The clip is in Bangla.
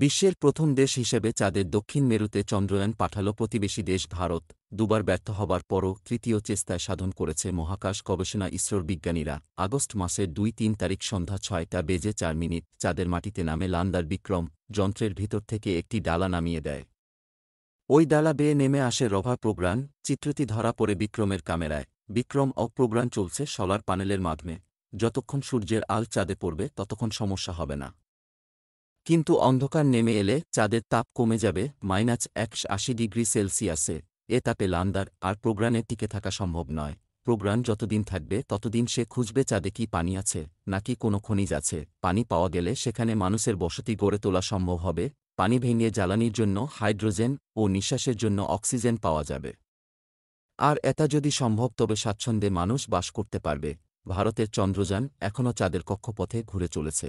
বিশ্বের প্রথম দেশ হিসেবে চাঁদের দক্ষিণ মেরুতে চন্দ্রয়ান পাঠাল প্রতিবেশী দেশ ভারত দুবার ব্যর্থ হবার পরও তৃতীয় চেষ্টায় সাধন করেছে মহাকাশ গবেষণা ইসরোর বিজ্ঞানীরা আগস্ট মাসের দুই তিন তারিখ সন্ধ্যা ছয়টা বেজে চার মিনিট চাঁদের মাটিতে নামে লান্দার বিক্রম যন্ত্রের ভিতর থেকে একটি ডালা নামিয়ে দেয় ওই ডালা বেয়ে নেমে আসে রভা প্রোগ্রাম চিত্রটি ধরা পড়ে বিক্রমের ক্যামেরায় বিক্রম অপ্রোগ্রাম চলছে সলার প্যানেলের মাধ্যমে যতক্ষণ সূর্যের আল চাঁদে পড়বে ততক্ষণ সমস্যা হবে না কিন্তু অন্ধকার নেমে এলে চাঁদের তাপ কমে যাবে মাইনাস একশ আশি ডিগ্রি সেলসিয়াসে এ তাপে লান্দার আর প্রোগ্রানে টিকে থাকা সম্ভব নয় প্রোগ্রাম যতদিন থাকবে ততদিন সে খুঁজবে চাঁদে কি পানি আছে নাকি কোনো খনিজ আছে পানি পাওয়া গেলে সেখানে মানুষের বসতি গড়ে তোলা সম্ভব হবে পানি ভেঙে জ্বালানির জন্য হাইড্রোজেন ও নিঃশ্বাসের জন্য অক্সিজেন পাওয়া যাবে আর এটা যদি সম্ভব তবে স্বাচ্ছন্দ্যে মানুষ বাস করতে পারবে ভারতের চন্দ্রযান এখনও চাঁদের কক্ষপথে ঘুরে চলেছে